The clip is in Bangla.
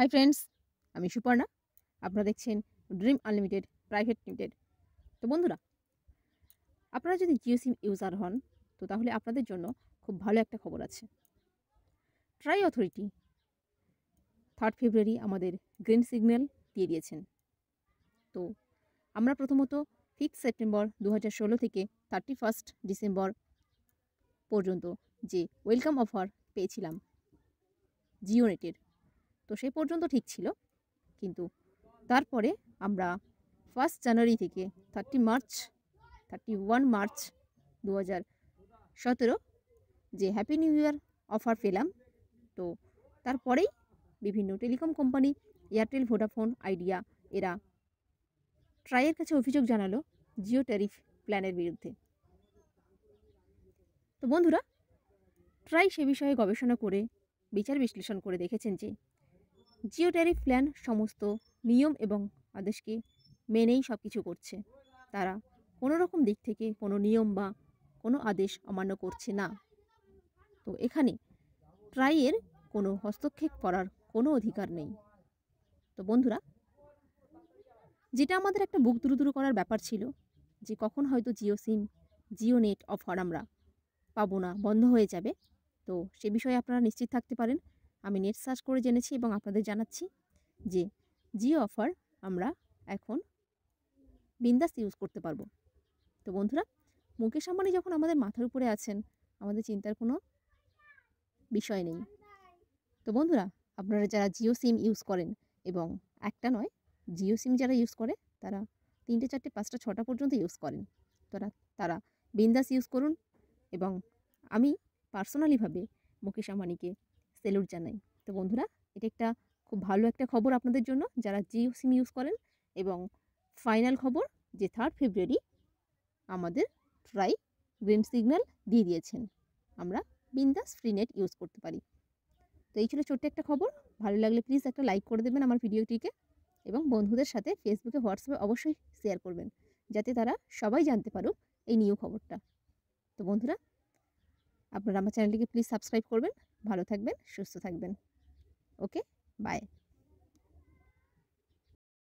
হাই ফ্রেন্ডস আমি সুপর্ণা আপনারা দেখছেন ড্রিম আনলিমিটেড প্রাইভেট লিমিটেড তো বন্ধুরা আপনারা যদি জিও সিম ইউজার হন তো তাহলে আপনাদের জন্য খুব ভালো একটা খবর আছে ট্রাই অথরিটি থার্ড ফেব্রুয়ারি আমাদের গ্রিন সিগন্যাল দিয়ে দিয়েছেন তো আমরা প্রথমত ফিফথ সেপ্টেম্বর দু থেকে থার্টি ফার্স্ট ডিসেম্বর পর্যন্ত যে ওয়েলকাম অফার পেয়েছিলাম জিও নেটের তো সে পর্যন্ত ঠিক ছিল কিন্তু তারপরে আমরা ফার্স্ট জানুয়ারি থেকে thirty March thirty one March দু হাজার সতেরো যে হ্যাপি নিউ ইয়ার অফার পেলাম তো তারপরেই বিভিন্ন telecom company Airtel Vodafone Idea এরা ট্রাইয়ের কাছে অভিযোগ জানালো জিও ট্যারিফ প্ল্যানের বিরুদ্ধে তো বন্ধুরা ট্রাই সে বিষয়ে গবেষণা করে বিচার বিশ্লেষণ করে দেখেছেন যে জিও ট্যারিফ প্ল্যান সমস্ত নিয়ম এবং আদেশকে মেনেই সব কিছু করছে তারা কোনো রকম দিক থেকে কোনো নিয়ম বা কোনো আদেশ অমান্য করছে না তো এখানে ট্রাইয়ের কোনো হস্তক্ষেপ করার কোনো অধিকার নেই তো বন্ধুরা যেটা আমাদের একটা বুক দুরু দুরু করার ব্যাপার ছিল যে কখন হয়তো Jio sim Jio net offer আমরা পাবো না বন্ধ হয়ে যাবে তো সে বিষয়ে আপনারা নিশ্চিত থাকতে পারেন আমি নেট সার্চ করে জেনেছি এবং আপনাদের জানাচ্ছি যে জি অফার আমরা এখন বিন্দাস ইউজ করতে পারবো তো বন্ধুরা মুকেশ আম্বানি যখন আমাদের মাথার উপরে আছেন আমাদের চিন্তার কোনো বিষয় নেই তো বন্ধুরা আপনারা যারা জিও সিম ইউজ করেন এবং একটা নয় জিও সিম যারা ইউজ করে তারা তিনটে চারটে পাঁচটা ছটা পর্যন্ত ইউজ করেন তারা তারা বিন্দাস ইউজ করুন এবং আমি পার্সোনালিভাবে মুকেশ আম্বানিকে সেলুট জানাই তো বন্ধুরা এটা একটা খুব ভালো একটা খবর আপনাদের জন্য যারা জিও সিম ইউজ করেন এবং ফাইনাল খবর যে থার্ড ফেব্রুয়ারি আমাদের ট্রাই গ্রিন সিগন্যাল দিয়ে দিয়েছেন আমরা বিন্দাস ফ্রি নেট ইউজ করতে পারি তো এই ছিল ছোট্ট একটা খবর ভালো লাগলে প্লিজ একটা লাইক করে দেবেন আমার ভিডিওটিকে এবং বন্ধুদের সাথে ফেসবুকে হোয়াটসঅ্যাপে অবশ্যই শেয়ার করবেন যাতে তারা সবাই জানতে পারুক এই নিউ খবরটা তো বন্ধুরা আপনারা আমার চ্যানেলটিকে প্লিজ সাবস্ক্রাইব করবেন ভালো থাকবেন সুস্থ থাকবেন ওকে বাই